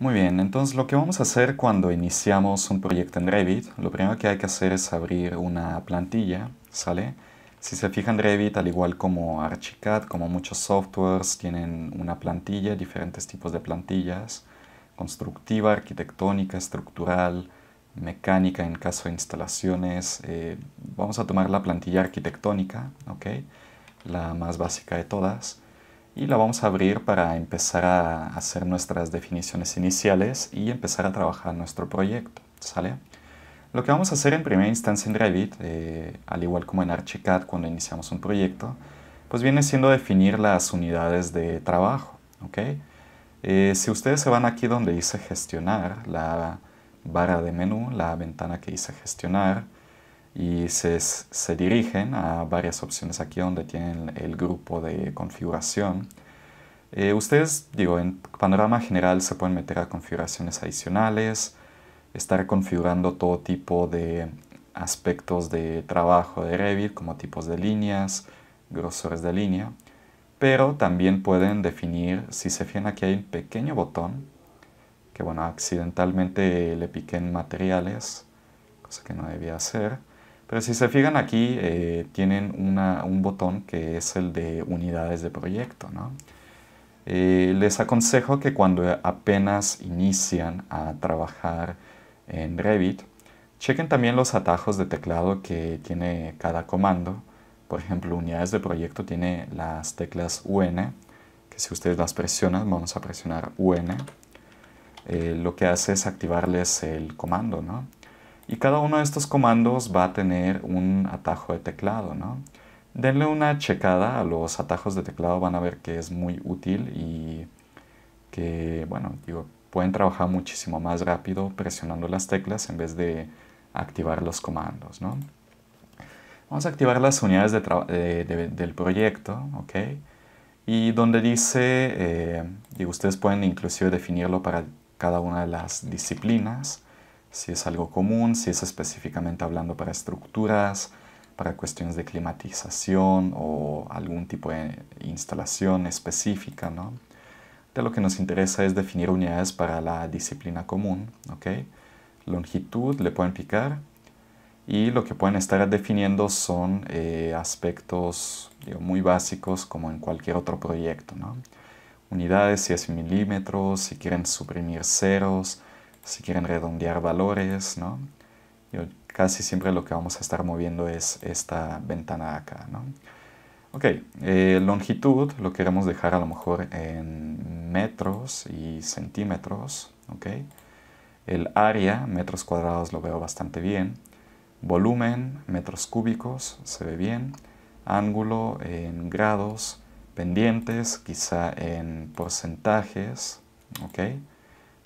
Muy bien, entonces lo que vamos a hacer cuando iniciamos un proyecto en Revit, lo primero que hay que hacer es abrir una plantilla, ¿sale? Si se fijan Revit, al igual como Archicad, como muchos softwares, tienen una plantilla, diferentes tipos de plantillas, constructiva, arquitectónica, estructural, mecánica en caso de instalaciones. Eh, vamos a tomar la plantilla arquitectónica, ¿ok? La más básica de todas y la vamos a abrir para empezar a hacer nuestras definiciones iniciales y empezar a trabajar nuestro proyecto, ¿sale? Lo que vamos a hacer en primera instancia en Revit, eh, al igual como en Archicad cuando iniciamos un proyecto, pues viene siendo definir las unidades de trabajo, eh, si ustedes se van aquí donde dice gestionar, la barra de menú, la ventana que dice gestionar, y se, se, dirigen a varias opciones aquí donde tienen el grupo de configuración. Eh, ustedes, digo, en panorama general se pueden meter a configuraciones adicionales, estar configurando todo tipo de aspectos de trabajo de Revit, como tipos de líneas, grosores de línea, pero también pueden definir, si se fijan aquí hay un pequeño botón, que bueno, accidentalmente le piqué en materiales, cosa que no debía hacer, pero si se fijan aquí, eh, tienen un botón que es el de unidades de proyecto. ¿no? Eh, les aconsejo que cuando apenas inician a trabajar en Revit, chequen también los atajos de teclado que tiene cada comando. Por ejemplo, unidades de proyecto tiene las teclas UN, que si ustedes las presionan, vamos a presionar UN. Eh, lo que hace es activarles el comando, ¿no? Y cada uno de estos comandos va a tener un atajo de teclado, ¿no? Denle una checada a los atajos de teclado, van a ver que es muy útil y que, bueno, digo, pueden trabajar muchísimo más rápido presionando las teclas en vez de activar los comandos, ¿no? Vamos a activar las unidades del proyecto, ¿ok? Y donde dice, eh, ustedes pueden inclusive definirlo para cada una de las disciplinas, si es algo común, si es específicamente hablando para estructuras, para cuestiones de climatización o algún tipo de instalación específica, ¿no? De lo que nos interesa es definir unidades para la disciplina común, Longitud le pueden picar y lo que pueden estar definiendo son eh, aspectos muy básicos como en cualquier otro proyecto, ¿no? Unidades si es milímetros, si quieren suprimir ceros, si quieren redondear valores, casi siempre lo que vamos a estar moviendo es esta ventana acá, Ok, eh, longitud lo queremos dejar a lo mejor en metros y centímetros, ¿ok? El área, metros cuadrados, lo veo bastante bien. Volumen, metros cúbicos, se ve bien. Ángulo en grados, pendientes, quizá en porcentajes, ¿ok?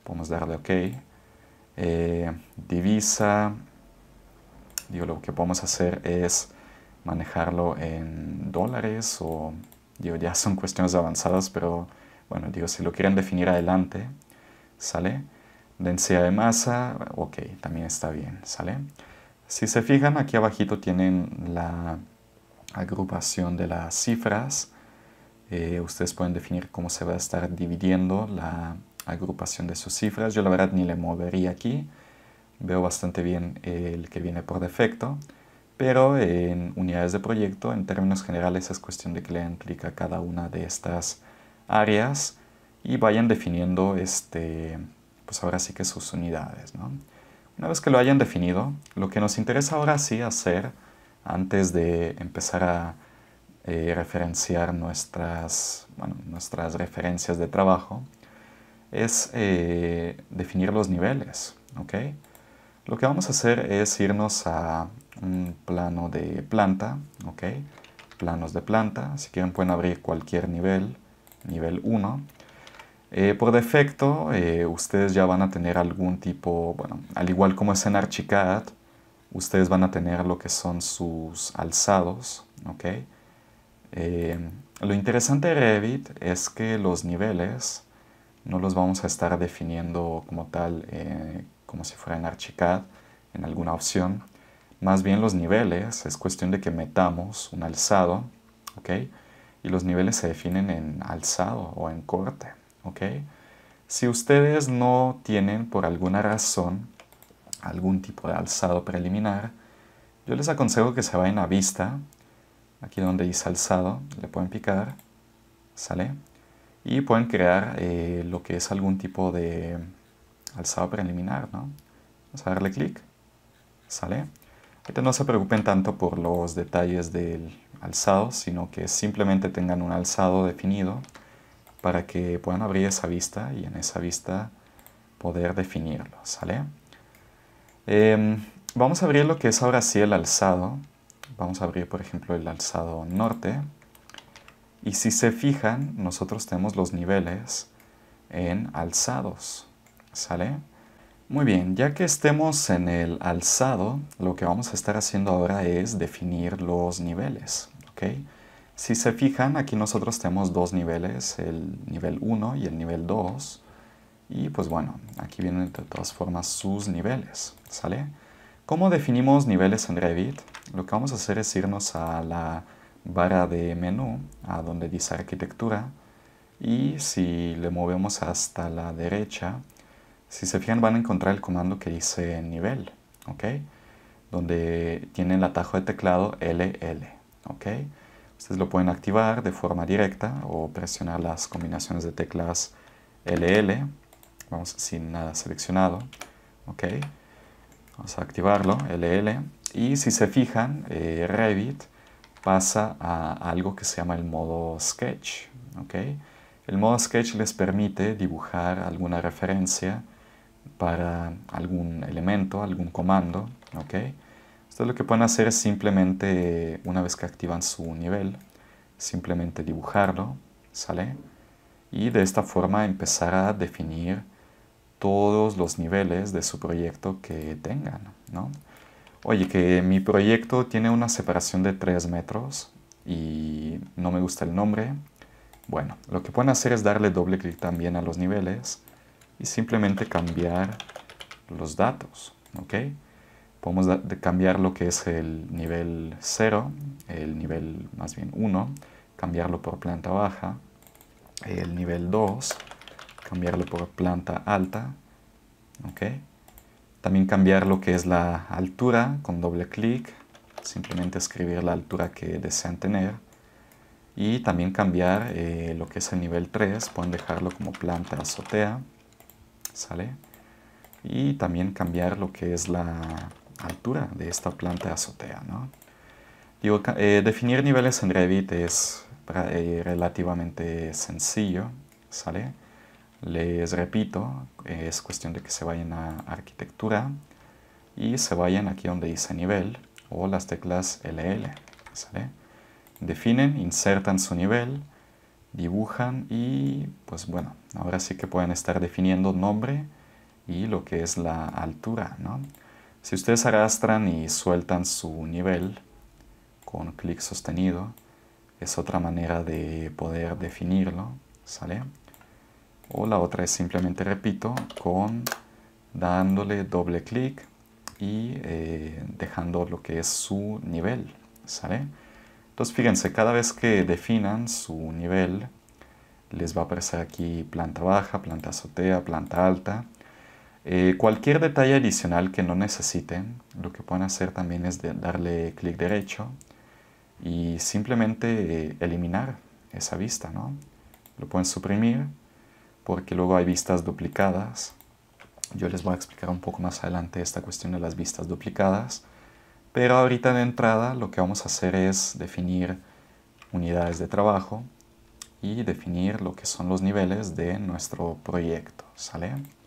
Podemos darle OK. Eh, divisa, digo, lo que podemos hacer es manejarlo en dólares o, digo, ya son cuestiones avanzadas, pero bueno, digo, si lo quieren definir adelante, ¿sale? Densidad de masa, ok, también está bien, ¿sale? Si se fijan, aquí abajito tienen la agrupación de las cifras. Eh, ustedes pueden definir cómo se va a estar dividiendo la, agrupación de sus cifras. Yo la verdad ni le movería aquí. Veo bastante bien el que viene por defecto. Pero en unidades de proyecto, en términos generales, es cuestión de que le den a cada una de estas áreas y vayan definiendo, este, pues ahora sí que sus unidades. Una vez que lo hayan definido, lo que nos interesa ahora sí hacer, antes de empezar a eh, referenciar nuestras, nuestras referencias de trabajo, es eh, definir los niveles. Lo que vamos a hacer es irnos a un plano de planta, planos de planta, si quieren pueden abrir cualquier nivel, nivel 1. Eh, por defecto, eh, ustedes ya van a tener algún tipo, bueno, al igual como es en Archicad, ustedes van a tener lo que son sus alzados, lo interesante de Revit es que los niveles no los vamos a estar definiendo como tal, eh, como si fuera en Archicad, en alguna opción. Más bien los niveles, es cuestión de que metamos un alzado, ¿ok? Y los niveles se definen en alzado o en corte, ¿ok? Si ustedes no tienen por alguna razón algún tipo de alzado preliminar, yo les aconsejo que se vayan a vista, aquí donde dice alzado, le pueden picar, ¿sale? y pueden crear eh, lo que es algún tipo de alzado preliminar, ¿no? Vamos a darle clic, sale. no se preocupen tanto por los detalles del alzado, sino que simplemente tengan un alzado definido para que puedan abrir esa vista y en esa vista poder definirlo, ¿sale? Em, vamos a abrir lo que es ahora sí el alzado. Vamos a abrir, por ejemplo, el alzado norte. Y si se fijan, nosotros tenemos los niveles en alzados. ¿Sale? Muy bien, ya que estemos en el alzado, lo que vamos a estar haciendo ahora es definir los niveles. ok Si se fijan, aquí nosotros tenemos dos niveles, el nivel 1 y el nivel 2. Y pues bueno, aquí vienen de todas formas sus niveles. ¿Sale? ¿Cómo definimos niveles en Revit? Lo que vamos a hacer es irnos a la barra de menú a donde dice arquitectura y si le movemos hasta la derecha, si se fijan van a encontrar el comando que dice nivel, ¿ok? Donde tiene el atajo de teclado LL, ¿ok? Ustedes lo pueden activar de forma directa o presionar las combinaciones de teclas LL, vamos sin nada seleccionado, ¿ok? Vamos a activarlo, LL, y si se fijan, eh, Revit, pasa a algo que se llama el modo sketch. ¿okay? El modo sketch les permite dibujar alguna referencia para algún elemento, algún comando. ¿okay? Ustedes lo que pueden hacer es simplemente, una vez que activan su nivel, simplemente dibujarlo, ¿sale? Y de esta forma empezar a definir todos los niveles de su proyecto que tengan, ¿no? oye, que mi proyecto tiene una separación de 3 metros y no me gusta el nombre. Bueno, lo que pueden hacer es darle doble clic también a los niveles y simplemente cambiar los datos, ¿ok? Podemos cambiar lo que es el nivel 0, el nivel más bien 1, cambiarlo por planta baja, el nivel 2, cambiarlo por planta alta, ¿ok? También cambiar lo que es la altura con doble clic, simplemente escribir la altura que desean tener. Y también cambiar eh, lo que es el nivel 3, pueden dejarlo como planta azotea, ¿sale? Y también cambiar lo que es la altura de esta planta azotea, ¿no? Eh, definir niveles en Revit es eh, relativamente sencillo, ¿sale? Les repito, eh, es cuestión de que se vayan a arquitectura y se vayan aquí donde dice nivel o las teclas LL. ¿sale? Definen, insertan su nivel, dibujan y pues bueno, ahora sí que pueden estar definiendo nombre y lo que es la altura. ¿no? Si ustedes arrastran y sueltan su nivel con clic sostenido, es otra manera de poder definirlo, ¿sale? o la otra es simplemente repito con dándole doble clic y eh, dejando lo que es su nivel entonces fíjense cada vez que definan su nivel les va a aparecer aquí planta baja planta azotea planta alta eh, cualquier detalle adicional que no necesiten lo que pueden hacer también es darle clic derecho y simplemente eh, eliminar esa vista ¿no? lo pueden suprimir porque luego hay vistas duplicadas. Yo les voy a explicar un poco más adelante esta cuestión de las vistas duplicadas. Pero ahorita de entrada lo que vamos a hacer es definir unidades de trabajo y definir lo que son los niveles de nuestro proyecto, ¿sale?